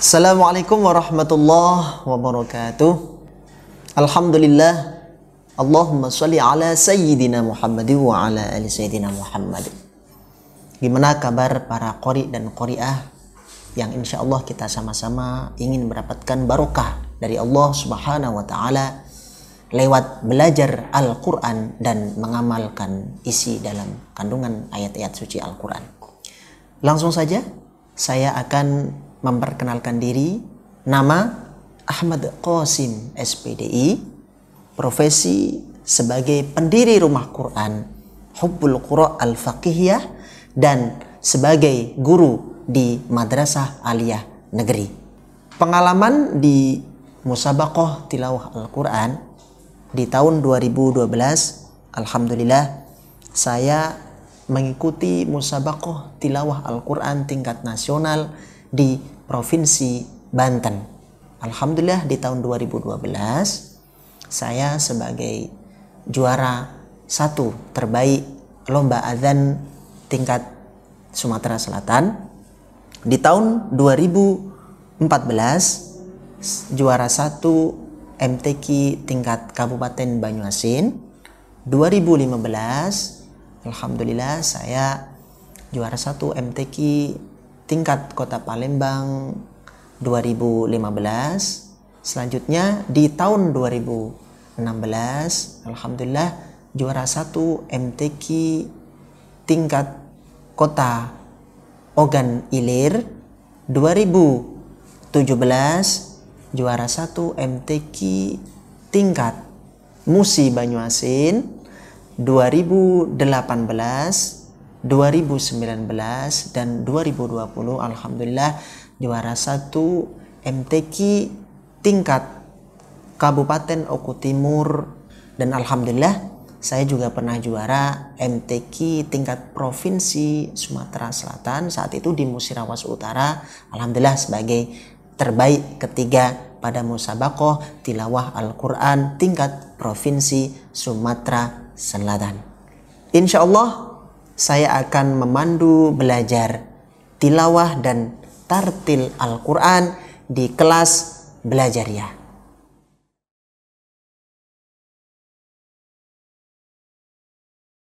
Assalamualaikum warahmatullahi wabarakatuh. Alhamdulillah. Allahumma sholli ala sayyidina Muhammad wa ala ali sayyidina Muhammad. Gimana kabar para qori dan qoriah yang insya Allah kita sama-sama ingin mendapatkan barokah dari Allah Subhanahu wa taala lewat belajar Al-Qur'an dan mengamalkan isi dalam kandungan ayat-ayat suci Al-Qur'an. Langsung saja saya akan memperkenalkan diri, nama Ahmad Qasim SPDI, profesi sebagai pendiri rumah Quran Hubbul Qura Al-Faqihiyah dan sebagai guru di Madrasah Aliyah Negeri. Pengalaman di Musabakoh Tilawah Al-Quran di tahun 2012, Alhamdulillah saya mengikuti Musabakoh Tilawah Al-Quran tingkat nasional di Provinsi Banten. Alhamdulillah di tahun 2012 saya sebagai juara satu terbaik lomba azan tingkat Sumatera Selatan. Di tahun 2014 juara satu MTQ tingkat Kabupaten Banyuasin. 2015 Alhamdulillah saya juara satu MTQ tingkat kota Palembang 2015 selanjutnya di tahun 2016 Alhamdulillah juara satu MTQ tingkat kota Ogan Ilir 2017 juara satu MTQ tingkat Musi Banyuasin 2018 2019 dan 2020 alhamdulillah juara satu MTQ tingkat Kabupaten Oku Timur dan alhamdulillah saya juga pernah juara MTQ tingkat provinsi Sumatera Selatan saat itu di Musirawas Utara alhamdulillah sebagai terbaik ketiga pada musabakoh tilawah Al-Quran tingkat provinsi Sumatera Selatan. Insya Allah saya akan memandu belajar tilawah dan tartil Al-Quran di kelas belajar ya.